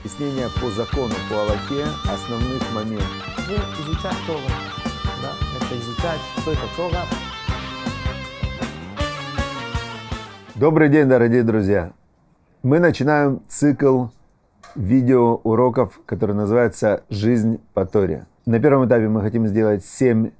Объяснение по закону по Аллахе основных моментов. Вы изучать Тора. Да? Это изучать, что это Тора. Добрый день, дорогие друзья. Мы начинаем цикл видеоуроков, который называется «Жизнь по Торе». На первом этапе мы хотим сделать семь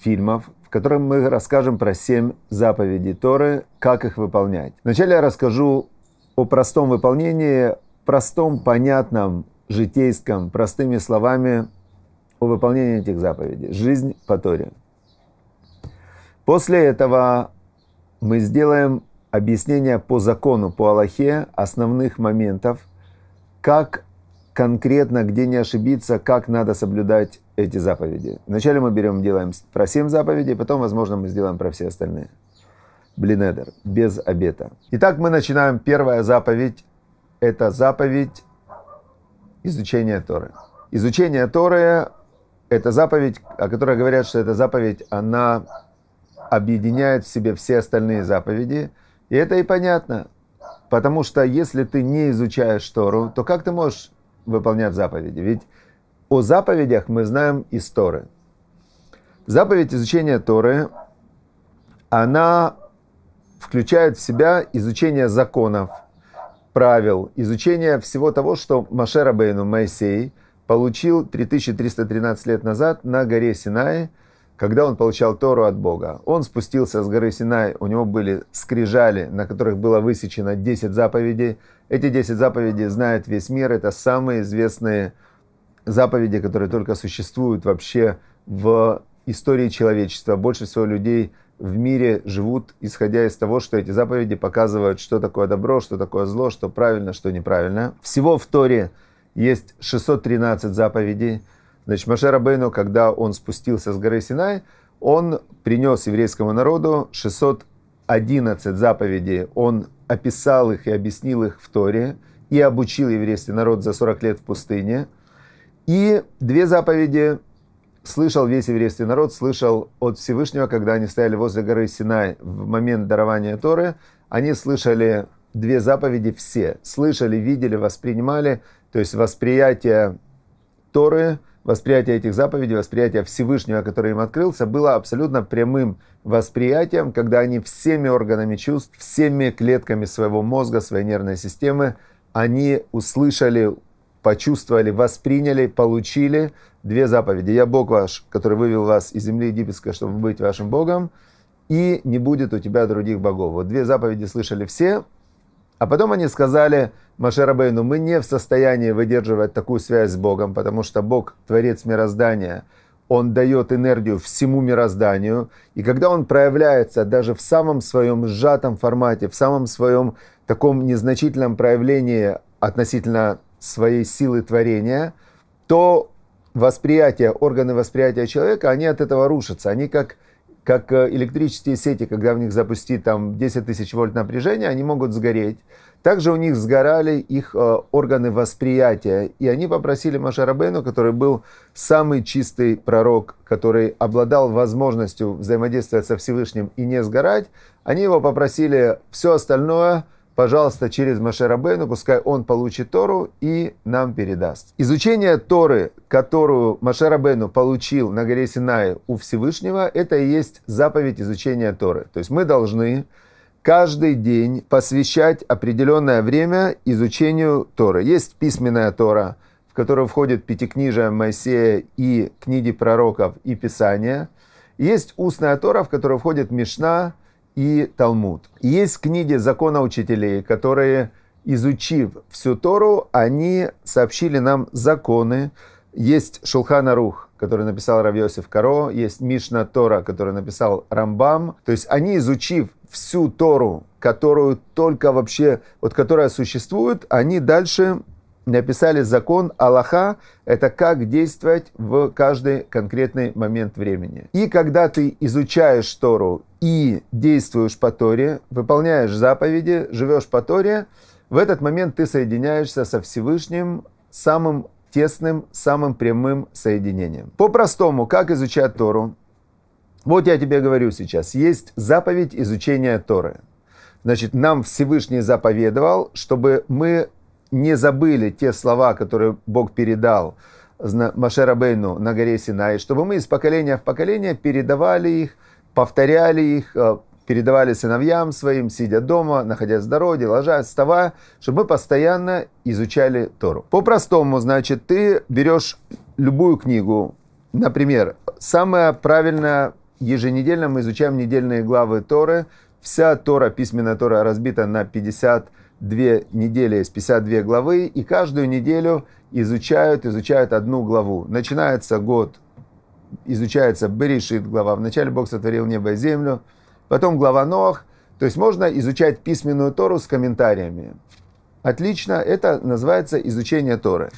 фильмов, в которых мы расскажем про семь заповедей Торы, как их выполнять. Вначале я расскажу о простом выполнении, простом, понятном, житейском, простыми словами о выполнении этих заповедей. Жизнь по Торе. После этого мы сделаем объяснение по закону, по Аллахе основных моментов, как конкретно, где не ошибиться, как надо соблюдать эти заповеди. Вначале мы берем, делаем про 7 заповедей, потом, возможно, мы сделаем про все остальные. Блинедер, без обета. Итак, мы начинаем первая заповедь это заповедь изучения Торы. Изучение Торы – это заповедь, о которой говорят, что эта заповедь, она объединяет в себе все остальные заповеди. И это и понятно, потому что если ты не изучаешь Тору, то как ты можешь выполнять заповеди? Ведь о заповедях мы знаем из Торы. Заповедь изучения Торы, она включает в себя изучение законов – правил, изучение всего того, что Маше Бейну Моисей получил 3313 лет назад на горе Синай, когда он получал Тору от Бога. Он спустился с горы Синай, у него были скрижали, на которых было высечено 10 заповедей. Эти 10 заповедей знает весь мир, это самые известные заповеди, которые только существуют вообще в истории человечества. Больше всего людей – в мире живут, исходя из того, что эти заповеди показывают, что такое добро, что такое зло, что правильно, что неправильно. Всего в Торе есть 613 заповедей. Значит, Маше Рабейну, когда он спустился с горы Синай, он принес еврейскому народу 611 заповедей. Он описал их и объяснил их в Торе и обучил еврейский народ за 40 лет в пустыне. И две заповеди слышал весь еврейский народ, слышал от Всевышнего, когда они стояли возле горы Синай в момент дарования Торы, они слышали две заповеди все. Слышали, видели, воспринимали. То есть восприятие Торы, восприятие этих заповедей, восприятие Всевышнего, который им открылся, было абсолютно прямым восприятием, когда они всеми органами чувств, всеми клетками своего мозга, своей нервной системы, они услышали, почувствовали, восприняли, получили две заповеди. Я Бог ваш, который вывел вас из земли египетской, чтобы быть вашим Богом, и не будет у тебя других богов. Вот две заповеди слышали все, а потом они сказали Машерабейну, мы не в состоянии выдерживать такую связь с Богом, потому что Бог, Творец мироздания, Он дает энергию всему мирозданию, и когда Он проявляется даже в самом своем сжатом формате, в самом своем таком незначительном проявлении относительно своей силы творения, то восприятие, органы восприятия человека, они от этого рушатся. Они как, как э, электрические сети, когда в них запустить там 10 тысяч вольт напряжения, они могут сгореть. Также у них сгорали их э, органы восприятия, и они попросили Машарабейну, который был самый чистый пророк, который обладал возможностью взаимодействовать со Всевышним и не сгорать, они его попросили все остальное – пожалуйста, через Машарабену, пускай он получит Тору и нам передаст. Изучение Торы, которую Машарабену получил на горе Синае у Всевышнего, это и есть заповедь изучения Торы. То есть мы должны каждый день посвящать определенное время изучению Торы. Есть письменная Тора, в которую входит Пятикнижие Моисея и книги пророков и Писания. Есть устная Тора, в которую входит Мишна – и Талмуд. Есть книги закона учителей, которые, изучив всю Тору, они сообщили нам законы. Есть Шулхана Рух, который написал Равьосиф Каро, есть Мишна Тора, который написал Рамбам. То есть они, изучив всю Тору, которую только вообще, вот которая существует, они дальше Написали закон Аллаха, это как действовать в каждый конкретный момент времени. И когда ты изучаешь Тору и действуешь по Торе, выполняешь заповеди, живешь по Торе, в этот момент ты соединяешься со Всевышним самым тесным, самым прямым соединением. По-простому, как изучать Тору? Вот я тебе говорю сейчас, есть заповедь изучения Торы. Значит, нам Всевышний заповедовал, чтобы мы не забыли те слова, которые Бог передал Машерабейну на горе Синай, чтобы мы из поколения в поколение передавали их, повторяли их, э, передавали сыновьям своим, сидя дома, находясь в дороге, ложась, вставая, чтобы мы постоянно изучали Тору. По-простому, значит, ты берешь любую книгу, например, самое правильное еженедельно мы изучаем недельные главы Торы – Вся Тора, письменная Тора, разбита на 52 недели из 52 главы, и каждую неделю изучают, изучают одну главу. Начинается год, изучается Берешит глава. Вначале Бог сотворил небо и землю, потом глава Ноах. То есть можно изучать письменную Тору с комментариями. Отлично, это называется изучение Торы.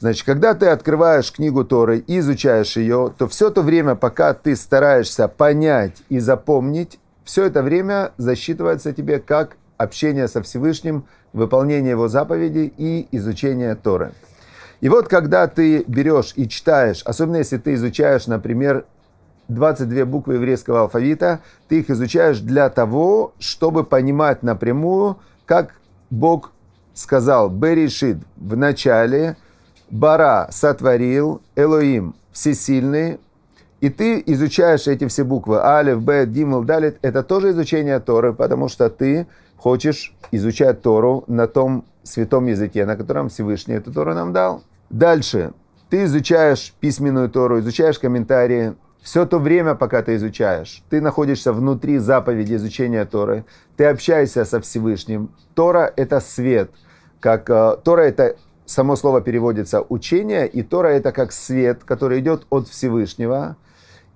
Значит, когда ты открываешь книгу Торы и изучаешь ее, то все то время, пока ты стараешься понять и запомнить, все это время засчитывается тебе как общение со Всевышним, выполнение его заповедей и изучение Торы. И вот когда ты берешь и читаешь, особенно если ты изучаешь, например, 22 буквы еврейского алфавита, ты их изучаешь для того, чтобы понимать напрямую, как Бог сказал Берешит в начале, Бара сотворил, Элоим всесильный, и ты изучаешь эти все буквы. Алиф, бет, Гимл, Далит. Это тоже изучение Торы, потому что ты хочешь изучать Тору на том святом языке, на котором Всевышний эту Тору нам дал. Дальше. Ты изучаешь письменную Тору, изучаешь комментарии. Все то время, пока ты изучаешь, ты находишься внутри заповеди изучения Торы, ты общаешься со Всевышним. Тора – это свет. Как, э, Тора – это само слово переводится «учение», и Тора – это как свет, который идет от Всевышнего,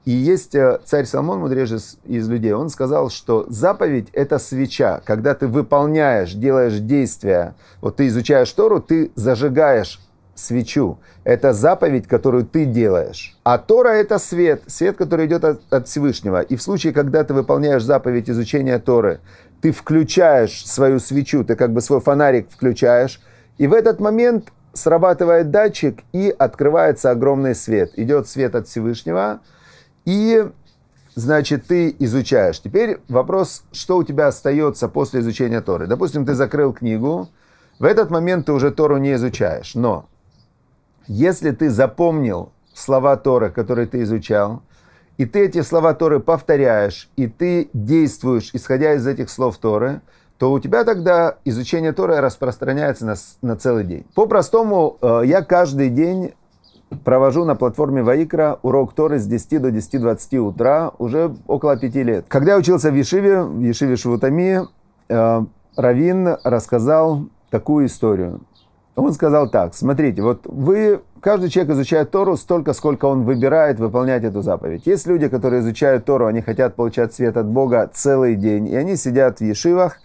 и есть э, царь Соломон, мудрейший из людей, он сказал, что заповедь – это свеча. Когда ты выполняешь, делаешь действия, вот ты изучаешь Тору, ты зажигаешь свечу. Это заповедь, которую ты делаешь. А Тора – это свет, свет, который идет от, от Всевышнего. И в случае, когда ты выполняешь заповедь изучения Торы, ты включаешь свою свечу, ты как бы свой фонарик включаешь, и в этот момент срабатывает датчик, и открывается огромный свет. Идет свет от Всевышнего – и, значит, ты изучаешь. Теперь вопрос, что у тебя остается после изучения Торы. Допустим, ты закрыл книгу, в этот момент ты уже Тору не изучаешь. Но если ты запомнил слова Торы, которые ты изучал, и ты эти слова Торы повторяешь, и ты действуешь, исходя из этих слов Торы, то у тебя тогда изучение Торы распространяется на, на целый день. По-простому, э, я каждый день провожу на платформе Ваикра урок Торы с 10 до 10.20 утра уже около 5 лет. Когда я учился в Ешиве, в Ешиве Швутами, э, Равин рассказал такую историю. Он сказал так, смотрите, вот вы, каждый человек изучает Тору столько, сколько он выбирает выполнять эту заповедь. Есть люди, которые изучают Тору, они хотят получать свет от Бога целый день, и они сидят в ешивах,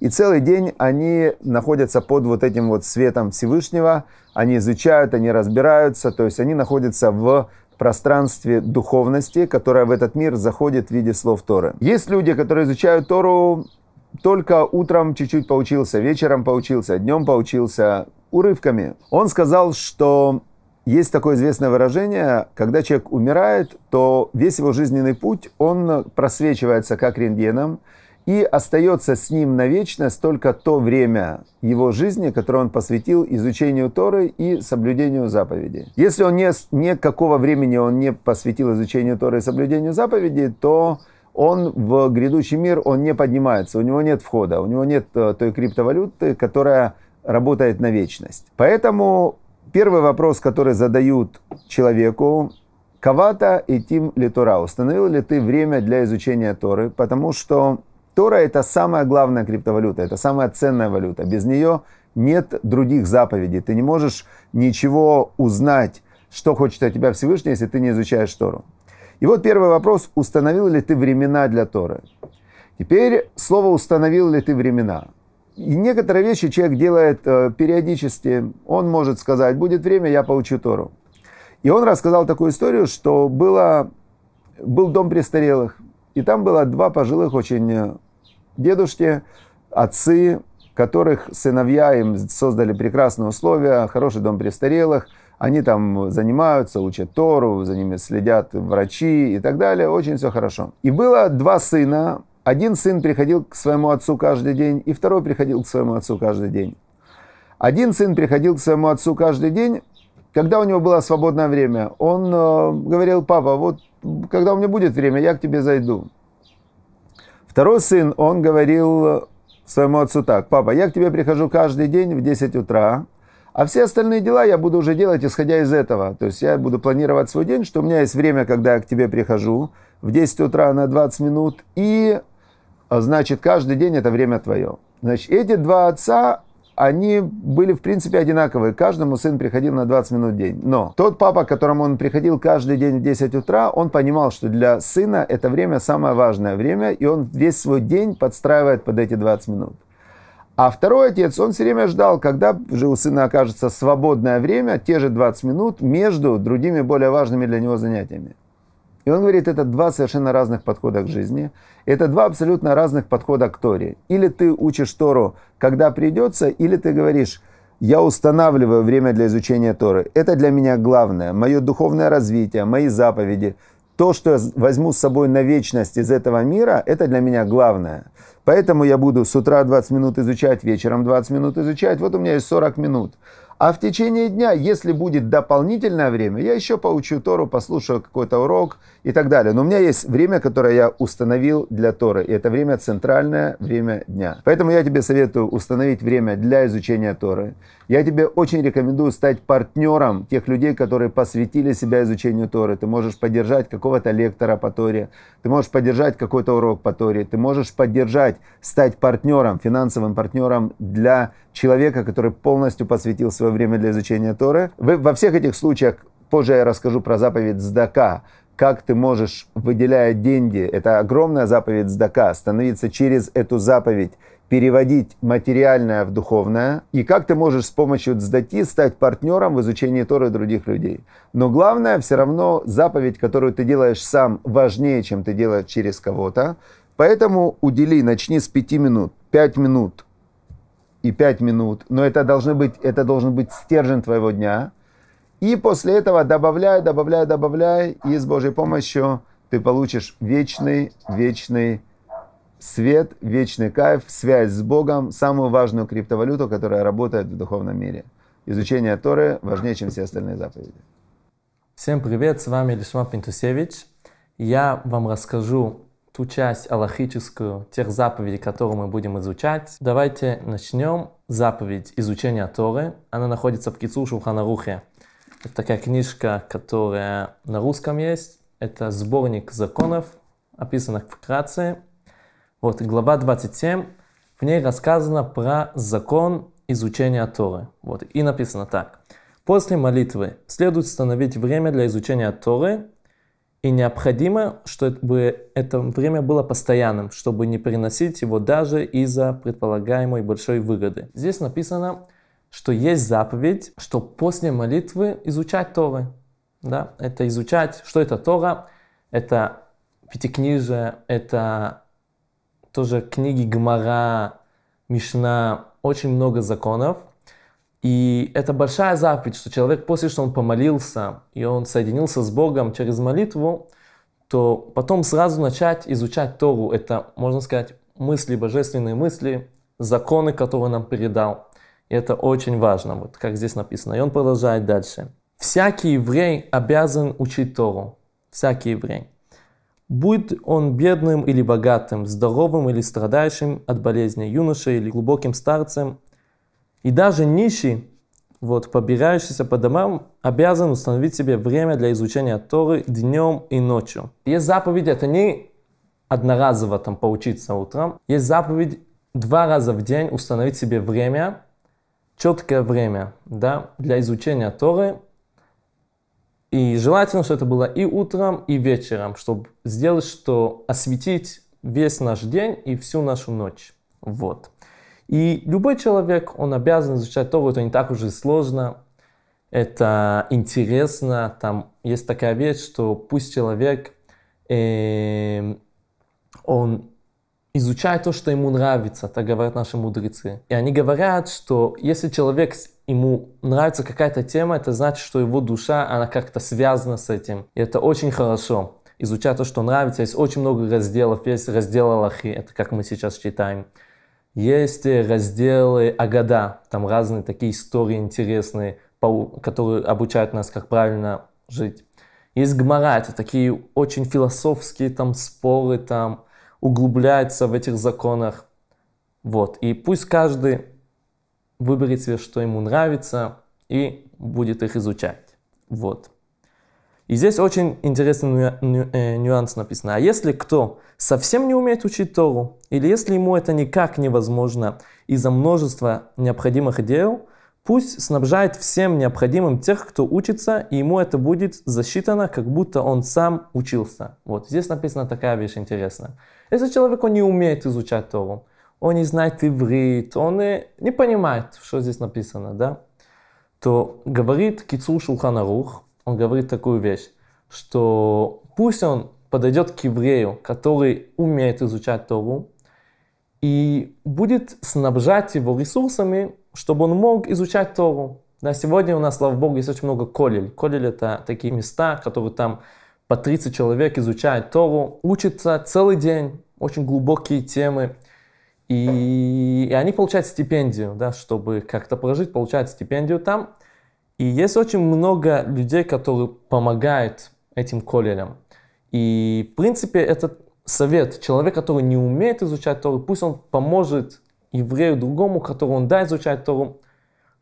и целый день они находятся под вот этим вот светом Всевышнего, они изучают, они разбираются, то есть они находятся в пространстве духовности, которая в этот мир заходит в виде слов Торы. Есть люди, которые изучают Тору только утром чуть-чуть поучился, вечером поучился, днем поучился, урывками. Он сказал, что есть такое известное выражение, когда человек умирает, то весь его жизненный путь, он просвечивается как рентгеном, и остается с ним на вечность только то время его жизни, которое он посвятил изучению Торы и соблюдению заповедей. Если он не, никакого времени он не посвятил изучению Торы и соблюдению заповедей, то он в грядущий мир, он не поднимается, у него нет входа, у него нет э, той криптовалюты, которая работает на вечность. Поэтому первый вопрос, который задают человеку, Кавата и Тим Литора. Установил ли ты время для изучения Торы? Потому что Тора – это самая главная криптовалюта, это самая ценная валюта. Без нее нет других заповедей. Ты не можешь ничего узнать, что хочет от тебя Всевышний, если ты не изучаешь Тору. И вот первый вопрос – установил ли ты времена для Торы? Теперь слово «установил ли ты времена?» И некоторые вещи человек делает э, периодически. Он может сказать, будет время, я получу Тору. И он рассказал такую историю, что было, был дом престарелых. И там было два пожилых очень э, дедушки, отцы, которых сыновья им создали прекрасные условия, хороший дом престарелых, они там занимаются, учат Тору, за ними следят врачи и так далее, очень все хорошо. И было два сына, один сын приходил к своему отцу каждый день, и второй приходил к своему отцу каждый день. Один сын приходил к своему отцу каждый день, когда у него было свободное время, он э, говорил, папа, вот когда у меня будет время, я к тебе зайду. Второй сын, он говорил своему отцу так, «Папа, я к тебе прихожу каждый день в 10 утра, а все остальные дела я буду уже делать, исходя из этого. То есть я буду планировать свой день, что у меня есть время, когда я к тебе прихожу в 10 утра на 20 минут, и, а, значит, каждый день это время твое». Значит, эти два отца, они были, в принципе, одинаковые. Каждому сын приходил на 20 минут в день. Но тот папа, к которому он приходил каждый день в 10 утра, он понимал, что для сына это время самое важное время, и он весь свой день подстраивает под эти 20 минут. А второй отец, он все время ждал, когда же у сына окажется свободное время, те же 20 минут, между другими более важными для него занятиями. И он говорит, это два совершенно разных подхода к жизни. Это два абсолютно разных подхода к Торе. Или ты учишь Тору, когда придется, или ты говоришь, я устанавливаю время для изучения Торы. Это для меня главное. Мое духовное развитие, мои заповеди, то, что я возьму с собой на вечность из этого мира, это для меня главное. Поэтому я буду с утра 20 минут изучать, вечером 20 минут изучать. Вот у меня есть 40 минут. А в течение дня, если будет дополнительное время, я еще поучу Тору, послушаю какой-то урок и так далее. Но у меня есть время, которое я установил для Торы. И это время центральное, время дня. Поэтому я тебе советую установить время для изучения Торы. Я тебе очень рекомендую стать партнером тех людей, которые посвятили себя изучению Торы. Ты можешь поддержать какого-то лектора по Торе, ты можешь поддержать какой-то урок по Торе, ты можешь поддержать, стать партнером, финансовым партнером для человека, который полностью посвятил свое время для изучения Торы. Во всех этих случаях, позже я расскажу про заповедь Здака, как ты можешь, выделяя деньги, это огромная заповедь Здака, становиться через эту заповедь переводить материальное в духовное, и как ты можешь с помощью дздати стать партнером в изучении Торы других людей. Но главное, все равно заповедь, которую ты делаешь сам, важнее, чем ты делаешь через кого-то. Поэтому удели, начни с пяти минут, пять минут и 5 минут, но это, должны быть, это должен быть стержень твоего дня. И после этого добавляй, добавляй, добавляй, и с Божьей помощью ты получишь вечный, вечный свет, вечный кайф, связь с Богом, самую важную криптовалюту, которая работает в духовном мире. Изучение Торы важнее, чем все остальные заповеди. Всем привет, с вами Лешма Пинтусевич. Я вам расскажу ту часть аллахическую, тех заповедей, которые мы будем изучать. Давайте начнем заповедь изучения Торы. Она находится в Кицу Шуханарухе. Это такая книжка, которая на русском есть. Это сборник законов, описанных вкратце. Вот глава 27. В ней рассказано про закон изучения Торы. Вот, и написано так. После молитвы следует установить время для изучения Торы и необходимо, чтобы это время было постоянным, чтобы не приносить его даже из-за предполагаемой большой выгоды. Здесь написано, что есть заповедь, что после молитвы изучать Торы. Да? Это изучать, что это Тора, это Пятикнижие, это тоже книги Гмара, Мишна, очень много законов, и это большая заповедь, что человек после, что он помолился, и он соединился с Богом через молитву, то потом сразу начать изучать Тору. Это, можно сказать, мысли, божественные мысли, законы, которые нам передал. И это очень важно, вот как здесь написано. И он продолжает дальше. «Всякий еврей обязан учить Тору». Всякий еврей. Будь он бедным или богатым, здоровым или страдающим от болезни, юношей или глубоким старцем, и даже нищий, вот, побирающийся по домам, обязан установить себе время для изучения Торы днем и ночью. Есть заповедь, это не одноразово там поучиться утром. Есть заповедь два раза в день установить себе время, четкое время, да, для изучения Торы. И желательно, чтобы это было и утром, и вечером, чтобы сделать, что осветить весь наш день и всю нашу ночь. Вот. И любой человек, он обязан изучать Тору, это не так уж и сложно, это интересно. Там есть такая вещь, что пусть человек, э, он изучает то, что ему нравится, так говорят наши мудрецы. И они говорят, что если человек ему нравится какая-то тема, это значит, что его душа, она как-то связана с этим. И это очень хорошо. Изучать то, что нравится. Есть очень много разделов. Есть раздел Аллахи, это как мы сейчас читаем. Есть разделы Агада, там разные такие истории интересные, которые обучают нас, как правильно жить. Есть Гмара, это такие очень философские там споры, там углубляются в этих законах. Вот, и пусть каждый выберет себе, что ему нравится, и будет их изучать. Вот. И здесь очень интересный ню, ню, э, нюанс написано. А если кто совсем не умеет учить Тору, или если ему это никак невозможно из-за множества необходимых дел, пусть снабжает всем необходимым тех, кто учится, и ему это будет засчитано, как будто он сам учился. Вот здесь написана такая вещь интересная. Если человек он не умеет изучать Тору, он не знает иврит, он и э, не понимает, что здесь написано, да, то говорит Кицур Шулханарух, он говорит такую вещь, что пусть он подойдет к еврею, который умеет изучать Тору, и будет снабжать его ресурсами, чтобы он мог изучать Тору. Да, сегодня у нас, слава богу, есть очень много колель. Колель — это такие места, которые там по 30 человек изучают Тору, учатся целый день, очень глубокие темы. И, и они получают стипендию, да, чтобы как-то прожить, получают стипендию там — и есть очень много людей, которые помогают этим коллелям. И, в принципе, этот совет, человек, который не умеет изучать Тору, пусть он поможет еврею другому, которому он да, изучать Тору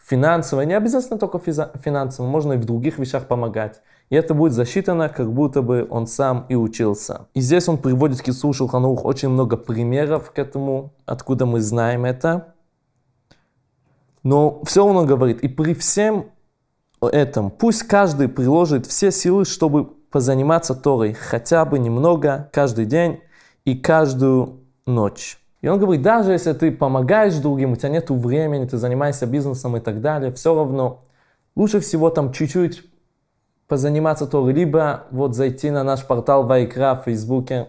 финансово, не обязательно только финансово, можно и в других вещах помогать. И это будет засчитано, как будто бы он сам и учился. И здесь он приводит к Ису Шулханух очень много примеров к этому, откуда мы знаем это. Но все равно он говорит, и при всем этом. Пусть каждый приложит все силы, чтобы позаниматься Торой хотя бы немного каждый день и каждую ночь. И он говорит, даже если ты помогаешь другим, у тебя нет времени, ты занимаешься бизнесом и так далее, все равно лучше всего там чуть-чуть позаниматься Торой, либо вот зайти на наш портал Вайкра в Фейсбуке,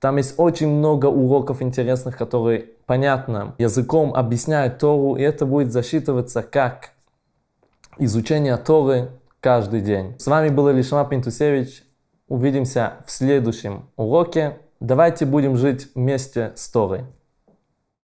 там есть очень много уроков интересных, которые понятно языком объясняют Тору, и это будет засчитываться как изучение Торы каждый день. С вами был Илишма Пинтусевич. Увидимся в следующем уроке. Давайте будем жить вместе с Торой.